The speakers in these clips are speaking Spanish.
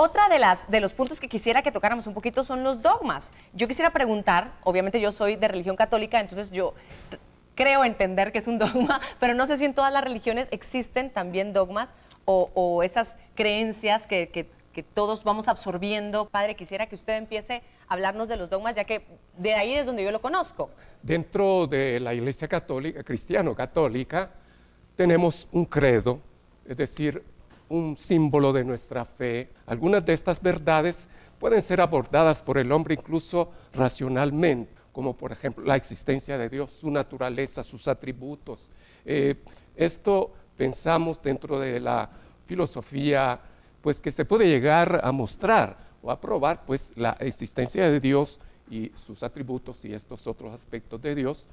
Otra de las de los puntos que quisiera que tocáramos un poquito son los dogmas. Yo quisiera preguntar, obviamente yo soy de religión católica, entonces yo creo entender que es un dogma, pero no sé si en todas las religiones existen también dogmas o, esas creencias que, que, todos vamos absorbiendo. Padre, quisiera que usted empiece a hablarnos de los dogmas, ya que de ahí es donde yo lo conozco. Dentro de la Iglesia Católica, cristiano-católica, tenemos un credo, es decir, un símbolo de nuestra fe. Algunas de estas verdades pueden ser abordadas por el hombre incluso racionalmente, como por ejemplo la existencia de Dios, su naturaleza, sus atributos. Eh, esto pensamos dentro de la filosofía, pues que se puede llegar a mostrar o a probar pues la existencia de Dios y sus atributos y estos otros aspectos de Dios,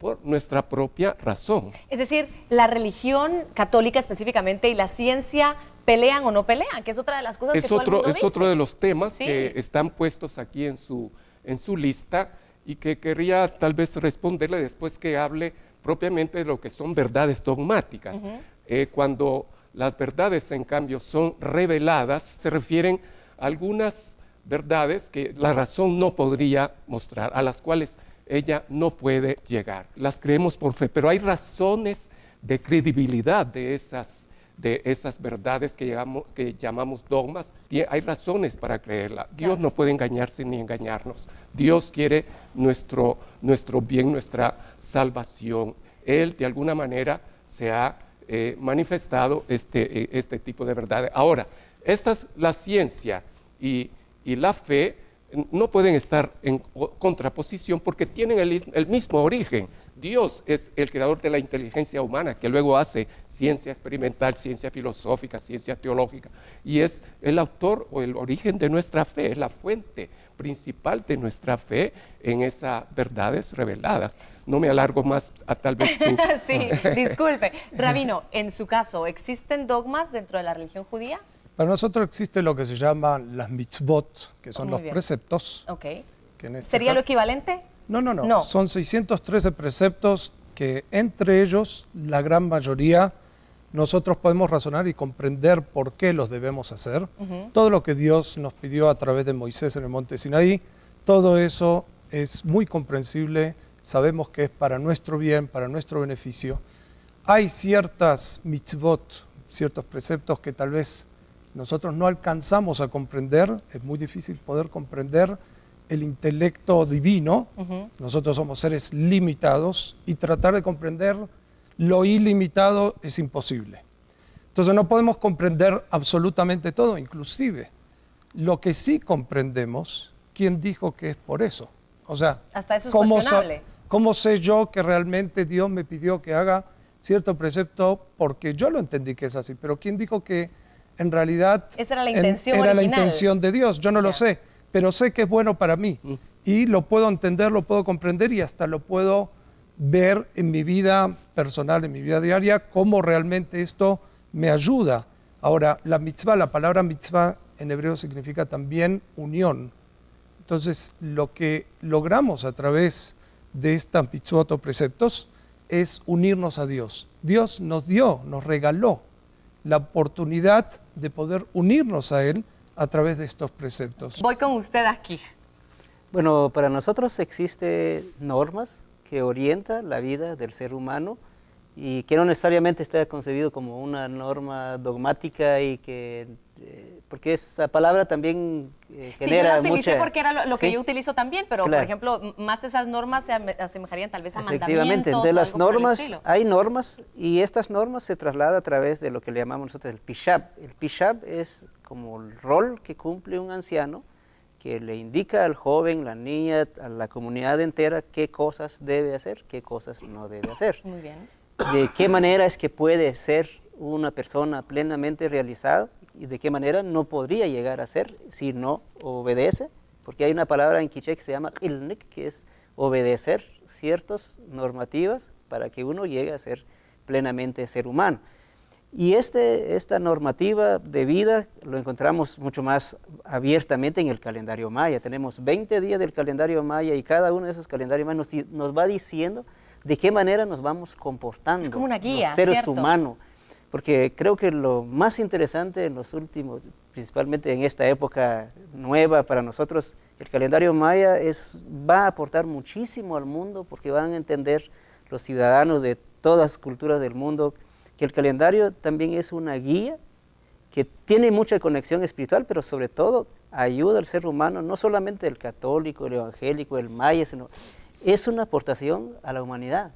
por nuestra propia razón. Es decir, la religión católica específicamente y la ciencia pelean o no pelean, que es otra de las cosas es que otro, todo el Es otro de los temas que están puestos aquí en su, en su lista y que querría tal vez responderle después que hable propiamente de lo que son verdades dogmáticas. Eh, cuando las verdades, en cambio, son reveladas, se refieren a algunas verdades que la razón no podría mostrar, a las cuales ella no puede llegar. Las creemos por fe, pero hay razones de credibilidad de esas, de esas verdades que, llamamos, dogmas. Hay razones para creerla. Dios no puede engañarse ni engañarnos. Dios quiere nuestro, nuestro bien, nuestra salvación. Él de alguna manera se ha eh, manifestado este, eh, este tipo de verdades. Ahora, esta es la ciencia y, y la fe no pueden estar en contraposición porque tienen el, mismo origen. Dios es el creador de la inteligencia humana que luego hace ciencia experimental, ciencia filosófica, ciencia teológica y es el autor o el origen de nuestra fe, es la fuente principal de nuestra fe en esas verdades reveladas. No me alargo más a tal vez tú. sí, disculpe. Rabino, en su caso, ¿existen dogmas dentro de la religión judía? Para nosotros existe lo que se llaman las mitzvot, que son los preceptos. Okay. Este ¿Sería lo equivalente? No, no, no, Son 613 preceptos que entre ellos la gran mayoría nosotros podemos razonar y comprender por qué los debemos hacer. Todo lo que Dios nos pidió a través de Moisés en el monte Sinaí, todo eso es muy comprensible, sabemos que es para nuestro bien, para nuestro beneficio. Hay ciertas mitzvot, ciertos preceptos que tal vez nosotros no alcanzamos a comprender, es muy difícil poder comprender el intelecto divino, nosotros somos seres limitados y tratar de comprender lo ilimitado es imposible. Entonces no podemos comprender absolutamente todo, inclusive lo que sí comprendemos, ¿quién dijo que es por eso? O sea, Hasta eso es cuestionable. ¿cómo sé yo que realmente Dios me pidió que haga cierto precepto porque yo lo entendí que es así? Pero ¿quién dijo que en realidad era la intención, de Dios, yo no lo sé, pero sé que es bueno para mí mm. y lo puedo entender, lo puedo comprender y hasta lo puedo ver en mi vida personal, en mi vida diaria, cómo realmente esto me ayuda. Ahora, la mitzvah, la palabra mitzvah en hebreo significa también unión. Entonces, lo que logramos a través de esta mitzvot o preceptos es unirnos a Dios. Dios nos dio, nos regaló la oportunidad de poder unirnos a Él a través de estos preceptos. Voy con usted aquí. Bueno, para nosotros existen normas que orientan la vida del ser humano y que no necesariamente esté concebido como una norma dogmática y que eh, porque esa palabra también genera eh, sí, yo la utilicé porque era lo, que yo utilizo también, pero por ejemplo, más esas normas se asemejarían tal vez a Efectivamente, de las normas, hay normas y estas normas se trasladan a través de lo que le llamamos nosotros el pishap. El pishap es como el rol que cumple un anciano que le indica al joven, la niña, a la comunidad entera qué cosas debe hacer, qué cosas no debe hacer. Muy bien de qué manera es que puede ser una persona plenamente realizada y de qué manera no podría llegar a ser si no obedece, porque hay una palabra en quiché que se llama ilnik, que es obedecer ciertas normativas para que uno llegue a ser plenamente ser humano. Y este, esta normativa de vida lo encontramos mucho más abiertamente en el calendario maya. Tenemos 20 días del calendario maya y cada uno de esos calendarios mayas nos va diciendo de qué manera nos vamos comportando. Es como una guía. seres humanos. Porque creo que lo más interesante en los últimos, principalmente en esta época nueva para nosotros, el calendario maya es, va a aportar muchísimo al mundo porque van a entender los ciudadanos de todas culturas del mundo que el calendario también es una guía que tiene mucha conexión espiritual, pero sobre todo ayuda al ser humano, no solamente el católico, el evangélico, el maya, sino es una aportación a la humanidad.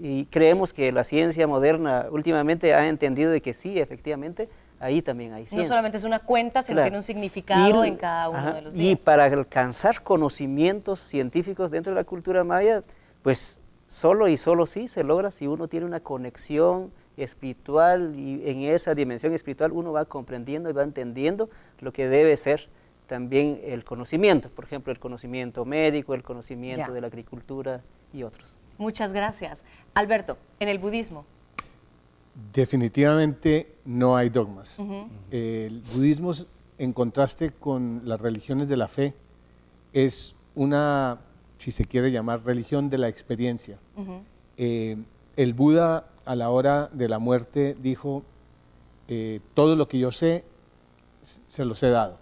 Y creemos que la ciencia moderna últimamente ha entendido de que sí, efectivamente, ahí también hay ciencia. No solamente es una cuenta, sino que tiene un significado en cada uno de los días. Y para alcanzar conocimientos científicos dentro de la cultura maya, pues solo y solo sí se logra si uno tiene una conexión espiritual y en esa dimensión espiritual uno va comprendiendo y va entendiendo lo que debe ser también el conocimiento, por ejemplo, el conocimiento médico, el conocimiento de la agricultura y otros. Muchas gracias. Alberto, en el budismo. Definitivamente no hay dogmas. Eh, el budismo, en contraste con las religiones de la fe, es una, si se quiere llamar, religión de la experiencia. Eh, el Buda a la hora de la muerte dijo, eh, todo lo que yo sé, se los he dado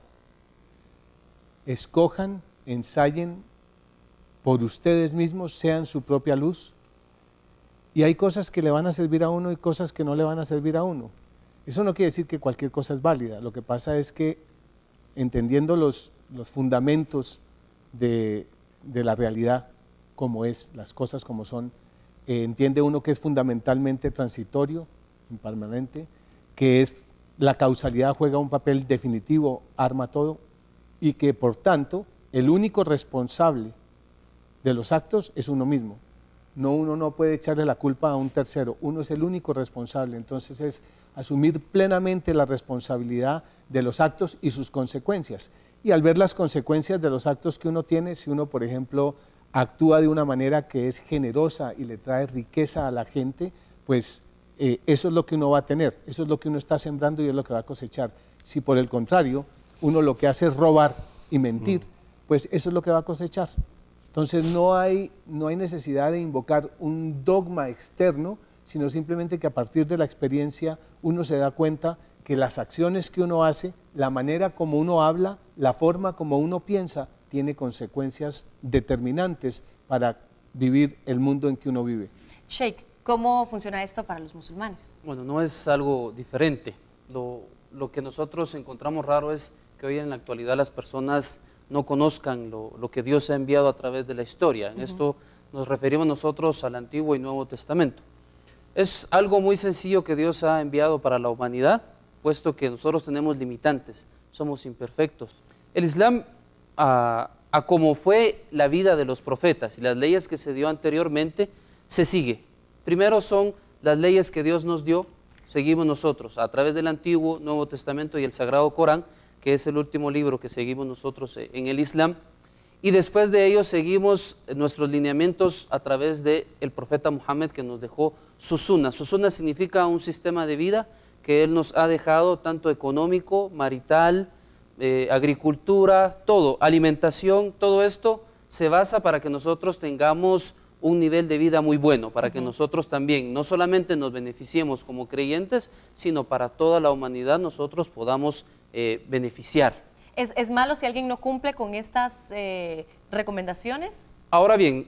escojan, ensayen por ustedes mismos, sean su propia luz. Y hay cosas que le van a servir a uno y cosas que no le van a servir a uno. Eso no quiere decir que cualquier cosa es válida. Lo que pasa es que entendiendo los, los fundamentos de, de, la realidad como es, las cosas como son, eh, entiende uno que es fundamentalmente transitorio, impermanente, que es la causalidad juega un papel definitivo, arma todo, y que por tanto el único responsable de los actos es uno mismo. No uno no puede echarle la culpa a un tercero, uno es el único responsable, entonces es asumir plenamente la responsabilidad de los actos y sus consecuencias. Y al ver las consecuencias de los actos que uno tiene, si uno, por ejemplo, actúa de una manera que es generosa y le trae riqueza a la gente, pues eh, eso es lo que uno va a tener, eso es lo que uno está sembrando y es lo que va a cosechar. Si por el contrario, uno lo que hace es robar y mentir, pues eso es lo que va a cosechar. Entonces no hay, no hay necesidad de invocar un dogma externo, sino simplemente que a partir de la experiencia uno se da cuenta que las acciones que uno hace, la manera como uno habla, la forma como uno piensa, tiene consecuencias determinantes para vivir el mundo en que uno vive. Sheikh, ¿cómo funciona esto para los musulmanes? Bueno, no es algo diferente. Lo, lo que nosotros encontramos raro es que hoy en la actualidad las personas no conozcan lo, que Dios ha enviado a través de la historia. En esto nos referimos nosotros al Antiguo y Nuevo Testamento. Es algo muy sencillo que Dios ha enviado para la humanidad, puesto que nosotros tenemos limitantes, somos imperfectos. El Islam, a, a como fue la vida de los profetas y las leyes que se dio anteriormente, se sigue. Primero son las leyes que Dios nos dio, seguimos nosotros a través del Antiguo, Nuevo Testamento y el Sagrado Corán, que es el último libro que seguimos nosotros e-, en el Islam. Y después de ello seguimos nuestros lineamientos a través del el profeta Muhammad que nos dejó Susuna. Susuna significa un sistema de vida que él nos ha dejado, tanto económico, marital, eh, agricultura, todo, alimentación, todo esto se basa para que nosotros tengamos un nivel de vida muy bueno, para que nosotros también no solamente nos beneficiemos como creyentes, sino para toda la humanidad nosotros podamos eh, beneficiar. ¿Es, malo si alguien no cumple con estas eh, recomendaciones? Ahora bien,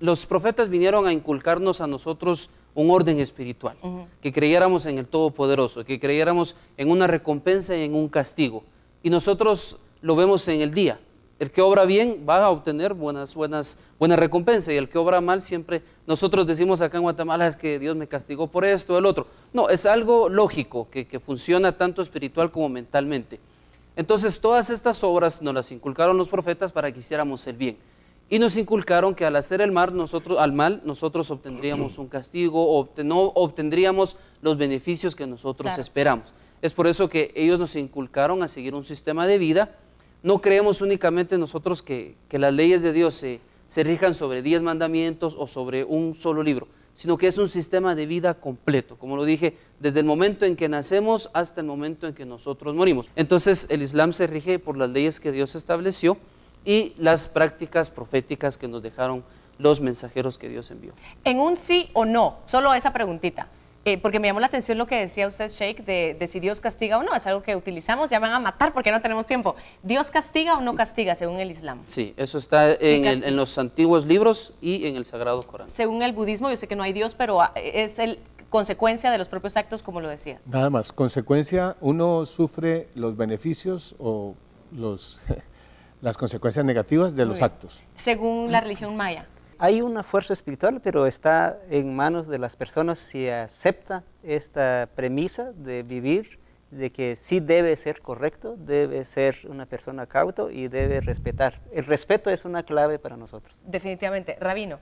los profetas vinieron a inculcarnos a nosotros un orden espiritual, que creyéramos en el Todopoderoso, que creyéramos en una recompensa y en un castigo. Y nosotros lo vemos en el día. El que obra bien va a obtener buenas, buenas, buenas recompensas y el que obra mal siempre, nosotros decimos acá en Guatemala es que Dios me castigó por esto, el otro. No, es algo lógico que, funciona tanto espiritual como mentalmente. Entonces todas estas obras nos las inculcaron los profetas para que hiciéramos el bien. Y nos inculcaron que al hacer el mal, nosotros, al mal, nosotros obtendríamos un castigo, no obtendríamos los beneficios que nosotros esperamos. Es por eso que ellos nos inculcaron a seguir un sistema de vida no creemos únicamente nosotros que, las leyes de Dios se, se rijan sobre diez mandamientos o sobre un solo libro, sino que es un sistema de vida completo, como lo dije, desde el momento en que nacemos hasta el momento en que nosotros morimos. Entonces el Islam se rige por las leyes que Dios estableció y las prácticas proféticas que nos dejaron los mensajeros que Dios envió. En un sí o no, solo esa preguntita, eh, porque me llamó la atención lo que decía usted, Sheikh, de, si Dios castiga o no. Es algo que utilizamos, ya van a matar porque no tenemos tiempo. ¿Dios castiga o no castiga según el Islam? Sí, eso está en, los antiguos libros y en el Sagrado Corán. Según el budismo, yo sé que no hay Dios, pero ah, es el consecuencia de los propios actos, como lo decías. Nada más, consecuencia, uno sufre los beneficios o los, las consecuencias negativas de los actos. Según la religión maya hay una fuerza espiritual, pero está en manos de las personas si acepta esta premisa de vivir, de que sí debe ser correcto, debe ser una persona cauto y debe respetar. El respeto es una clave para nosotros. Definitivamente. Rabino.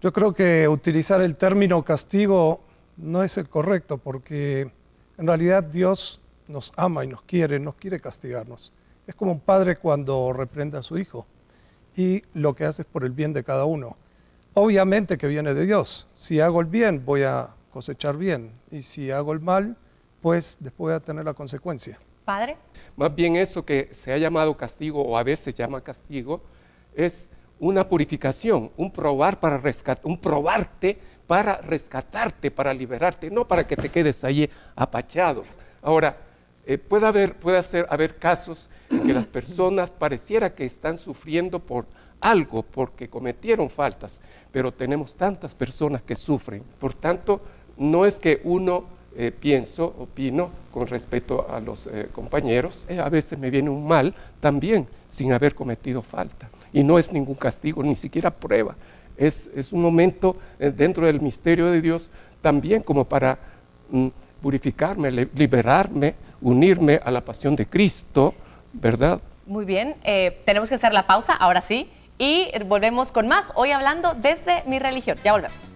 Yo creo que utilizar el término castigo no es el correcto, porque en realidad Dios nos ama y nos quiere, nos quiere castigarnos. Es como un padre cuando reprende a su hijo y lo que haces por el bien de cada uno. Obviamente que viene de Dios. Si hago el bien, voy a cosechar bien. Y si hago el mal, pues después voy a tener la consecuencia. Padre. Más bien eso que se ha llamado castigo o a veces llama castigo es una purificación, un probar para rescatar, un probarte para rescatarte, para liberarte, no para que te quedes allí apachado. Ahora, eh, puede haber, puede hacer, haber casos que las personas pareciera que están sufriendo por algo, porque cometieron faltas, pero tenemos tantas personas que sufren. Por tanto, no es que uno eh, pienso, opino con respecto a los eh, compañeros, a veces me viene un mal también sin haber cometido falta. Y no es ningún castigo, ni siquiera prueba. Es, un momento dentro del misterio de Dios también como para mm, purificarme, liberarme unirme a la pasión de Cristo, ¿verdad? Muy bien, eh, tenemos que hacer la pausa, ahora sí, y volvemos con más, hoy hablando desde mi religión. Ya volvemos.